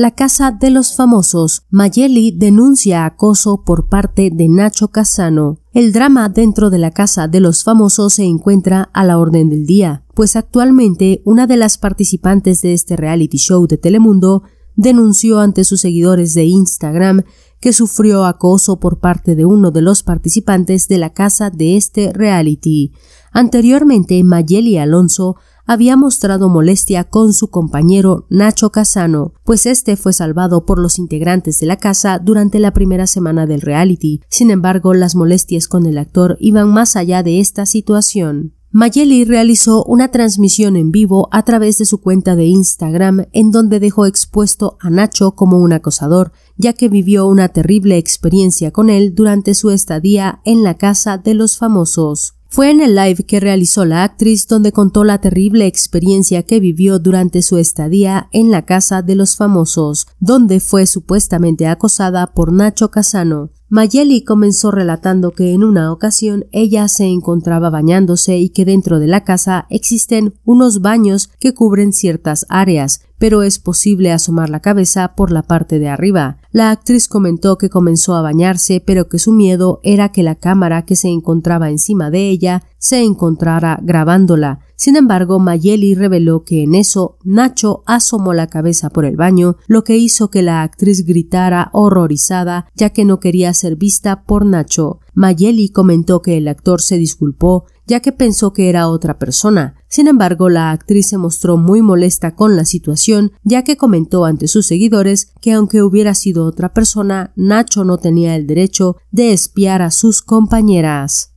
La Casa de los Famosos, Mayeli denuncia acoso por parte de Nacho Casano. El drama dentro de la Casa de los Famosos se encuentra a la orden del día, pues actualmente una de las participantes de este reality show de Telemundo denunció ante sus seguidores de Instagram que sufrió acoso por parte de uno de los participantes de la casa de este reality. Anteriormente, Mayeli Alonso había mostrado molestia con su compañero Nacho Casano, pues este fue salvado por los integrantes de la casa durante la primera semana del reality. Sin embargo, las molestias con el actor iban más allá de esta situación. Mayeli realizó una transmisión en vivo a través de su cuenta de Instagram en donde dejó expuesto a Nacho como un acosador, ya que vivió una terrible experiencia con él durante su estadía en la casa de los famosos. Fue en el live que realizó la actriz donde contó la terrible experiencia que vivió durante su estadía en la casa de los famosos, donde fue supuestamente acosada por Nacho Casano. Mayeli comenzó relatando que en una ocasión ella se encontraba bañándose y que dentro de la casa existen unos baños que cubren ciertas áreas, pero es posible asomar la cabeza por la parte de arriba. La actriz comentó que comenzó a bañarse, pero que su miedo era que la cámara que se encontraba encima de ella se encontrara grabándola, sin embargo, Mayeli reveló que en eso Nacho asomó la cabeza por el baño, lo que hizo que la actriz gritara horrorizada ya que no quería ser vista por Nacho. Mayeli comentó que el actor se disculpó ya que pensó que era otra persona. Sin embargo, la actriz se mostró muy molesta con la situación, ya que comentó ante sus seguidores que aunque hubiera sido otra persona, Nacho no tenía el derecho de espiar a sus compañeras.